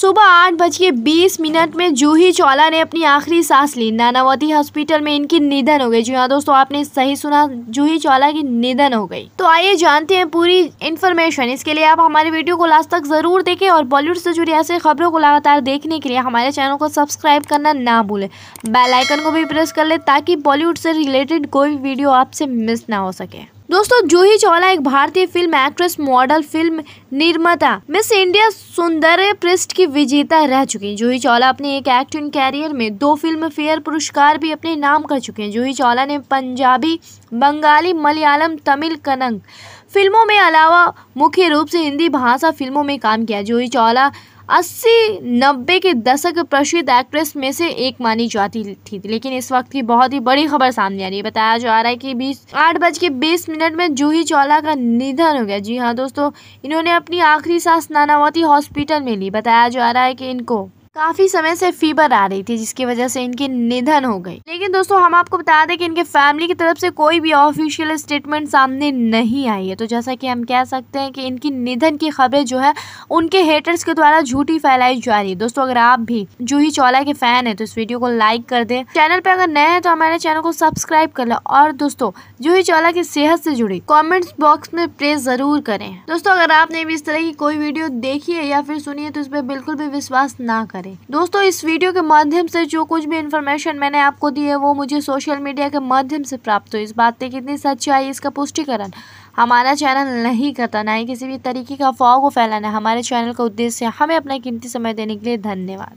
सुबह आठ बज के बीस मिनट में जूही चौला ने अपनी आखिरी सांस ली नानावती हॉस्पिटल में इनकी निधन हो गई जी हाँ दोस्तों आपने सही सुना जूही चौला की निधन हो गई तो आइए जानते हैं पूरी इन्फॉर्मेशन इसके लिए आप हमारे वीडियो को लास्ट तक जरूर देखें और बॉलीवुड से जुड़ी ऐसे खबरों को लगातार देखने के लिए हमारे चैनल को सब्सक्राइब करना ना भूलें बेलाइकन को भी प्रेस कर ले ताकि बॉलीवुड से रिलेटेड कोई वीडियो आपसे मिस ना हो सके दोस्तों जूही चावला एक भारतीय फिल्म एक्ट्रेस मॉडल फिल्म निर्माता मिस इंडिया सुंदर पृष्ठ की विजेता रह चुकी हैं जूही चावला अपने एक एक्टिंग कैरियर में दो फिल्म फेयर पुरस्कार भी अपने नाम कर चुके हैं जूही चावला ने पंजाबी बंगाली मलयालम तमिल कनंग फिल्मों में अलावा मुख्य रूप से हिंदी भाषा फिल्मों में काम किया जूही चावला अस्सी नब्बे के दशक प्रसिद्ध एक्ट्रेस में से एक मानी जाती थी लेकिन इस वक्त की बहुत ही बड़ी खबर सामने आ रही है बताया जा रहा है कि बीस आठ बज के बीस मिनट में जूही चौला का निधन हो गया जी हाँ दोस्तों इन्होंने अपनी आखिरी सांस नानावती हॉस्पिटल में ली बताया जा रहा है कि इनको काफ़ी समय से फीवर आ रही थी जिसकी वजह से इनके निधन हो गई लेकिन दोस्तों हम आपको बता दें कि इनके फैमिली की तरफ से कोई भी ऑफिशियल स्टेटमेंट सामने नहीं आई है तो जैसा कि हम कह सकते हैं कि इनकी निधन की खबरें जो है उनके हेटर्स के द्वारा झूठी फैलाई जा रही है दोस्तों अगर आप भी जूही चौला के फैन है तो इस वीडियो को लाइक कर दे चैनल पर अगर नए हैं तो हमारे चैनल को सब्सक्राइब कर लो और दोस्तों जूही चौला की सेहत से जुड़ी कॉमेंट्स बॉक्स में प्रेस जरूर करें दोस्तों अगर आपने भी इस तरह की कोई वीडियो देखी है या फिर सुनी है तो इस पर बिल्कुल भी विश्वास ना करें सकते दोस्तों इस वीडियो के माध्यम से जो कुछ भी इन्फॉर्मेशन मैंने आपको दी है वो मुझे सोशल मीडिया के माध्यम से प्राप्त हुई इस बात पर कितनी सच्चाई इसका पुष्टिकरण हमारा चैनल नहीं करता ना ही किसी भी तरीके का अफवाह को फैलाना हमारे चैनल का उद्देश्य हमें अपना कीमती समय देने के लिए धन्यवाद